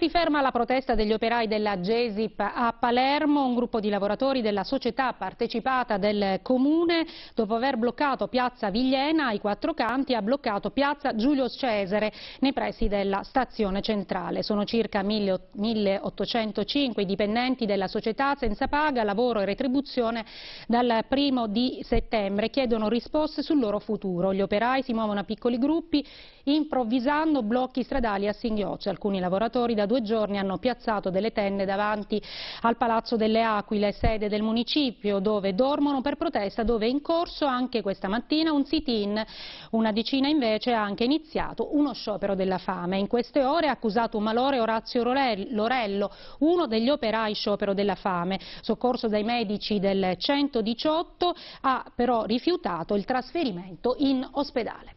Si ferma la protesta degli operai della Gesip a Palermo, un gruppo di lavoratori della società partecipata del comune, dopo aver bloccato piazza Vigliena ai quattro canti, ha bloccato piazza Giulio Cesare nei pressi della stazione centrale. Sono circa 1805 i dipendenti della società senza paga, lavoro e retribuzione dal primo di settembre. Chiedono risposte sul loro futuro. Gli operai si muovono a piccoli gruppi improvvisando blocchi stradali a singhiozzo. Alcuni lavoratori da due giorni hanno piazzato delle tende davanti al Palazzo delle Aquile, sede del municipio, dove dormono per protesta, dove è in corso anche questa mattina un sit-in, una decina invece ha anche iniziato uno sciopero della fame. In queste ore ha accusato un malore Orazio Lorello, uno degli operai sciopero della fame, soccorso dai medici del 118, ha però rifiutato il trasferimento in ospedale.